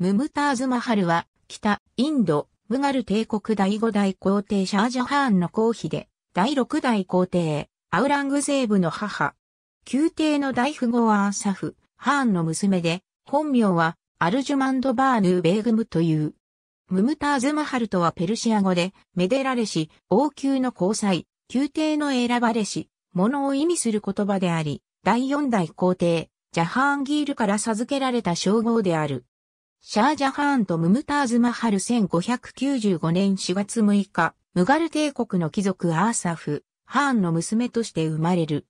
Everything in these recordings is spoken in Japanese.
ムムターズ・マハルは、北、インド、ムガル帝国第5代皇帝シャージャハーンの皇妃で、第6代皇帝、アウラングゼーブの母。宮廷の大富豪アーサフ、ハーンの娘で、本名は、アルジュマンド・バーヌー・ベーグムという。ムムターズ・マハルとはペルシア語で、メデラレシ、王宮の交際、宮廷の選ばれし、ものを意味する言葉であり、第4代皇帝、ジャハーンギールから授けられた称号である。シャージャハーンとムムターズ・マハル1595年4月6日、ムガル帝国の貴族アーサフ、ハーンの娘として生まれる。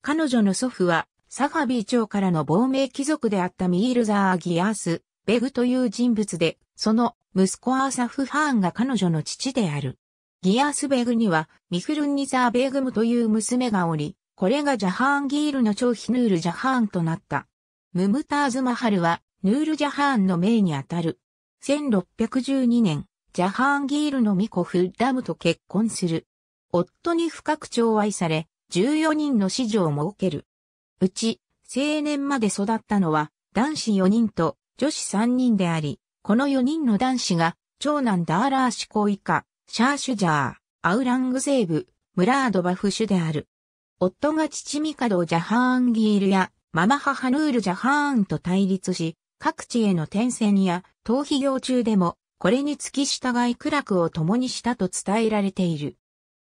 彼女の祖父は、サファビー朝からの亡命貴族であったミールザー・ギアース、ベグという人物で、その息子アーサフ・ハーンが彼女の父である。ギアース・ベグには、ミフルンニザー・ベグムという娘がおり、これがジャハーンギールの長ヒヌール・ジャハーンとなった。ムムターズ・マハルは、ヌール・ジャハーンの命にあたる。1612年、ジャハーンギールの巫女フダムと結婚する。夫に深く寵愛され、14人の子女を設ける。うち、青年まで育ったのは、男子4人と女子3人であり、この4人の男子が、長男ダーラーシコ以下、シャーシュジャー、アウラングゼーブ、ムラードバフシュである。夫が父ミカドジャハーンギールや、ママ母ヌールジャハーンと対立し、各地への転戦や逃避行中でも、これに付き従い苦楽を共にしたと伝えられている。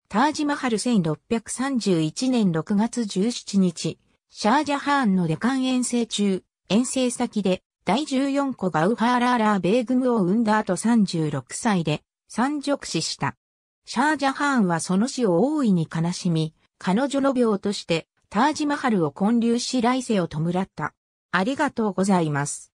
タージマハル1631年6月17日、シャージャハーンのデカン遠征中、遠征先で第14個ガウハーラーラー米軍を生んだ後36歳で三直死した。シャージャハーンはその死を大いに悲しみ、彼女の病としてタージマハルを建立し来世を弔った。ありがとうございます。